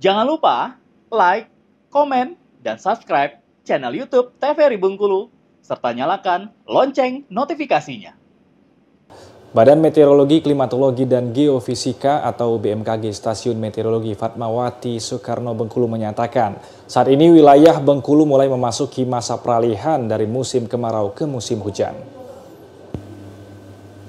Jangan lupa like, komen, dan subscribe channel YouTube TVRI Bengkulu, serta nyalakan lonceng notifikasinya. Badan Meteorologi, Klimatologi, dan Geofisika atau BMKG Stasiun Meteorologi Fatmawati Soekarno Bengkulu menyatakan, saat ini wilayah Bengkulu mulai memasuki masa peralihan dari musim kemarau ke musim hujan.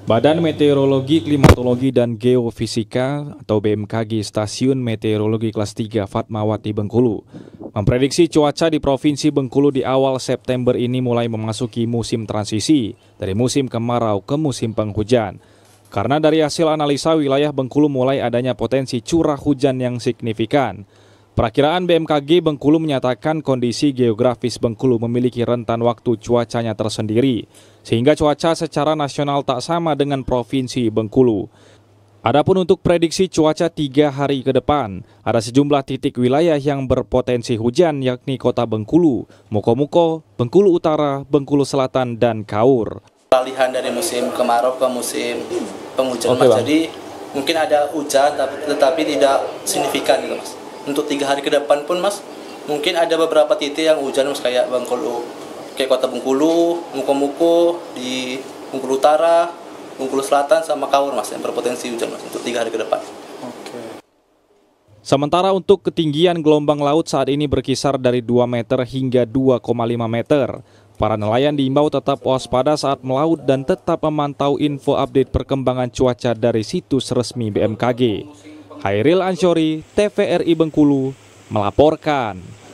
Badan Meteorologi, Klimatologi, dan Geofisika atau BMKG Stasiun Meteorologi Kelas 3 Fatmawati Bengkulu memprediksi cuaca di Provinsi Bengkulu di awal September ini mulai memasuki musim transisi dari musim kemarau ke musim penghujan. Karena dari hasil analisa wilayah Bengkulu mulai adanya potensi curah hujan yang signifikan. Perakiraan BMKG Bengkulu menyatakan kondisi geografis Bengkulu memiliki rentan waktu cuacanya tersendiri, sehingga cuaca secara nasional tak sama dengan provinsi Bengkulu. Adapun untuk prediksi cuaca tiga hari ke depan, ada sejumlah titik wilayah yang berpotensi hujan yakni kota Bengkulu, Mokomuko, Bengkulu Utara, Bengkulu Selatan, dan Kaur. Peralihan dari musim kemarau ke musim penghujan, okay, Jadi mungkin ada hujan, tetapi tidak signifikan gitu, mas untuk tiga hari ke depan pun mas mungkin ada beberapa titik yang hujan mas kayak Bengkulu kayak kota Bengkulu, Mukomuko di Bengkulu Utara, Bengkulu Selatan sama Kawur, mas yang berpotensi hujan mas untuk tiga hari ke depan. Oke. Sementara untuk ketinggian gelombang laut saat ini berkisar dari 2 meter hingga 2,5 meter. Para nelayan diimbau tetap waspada saat melaut dan tetap memantau info update perkembangan cuaca dari situs resmi BMKG. Hairil Ansori, TVRI Bengkulu, melaporkan.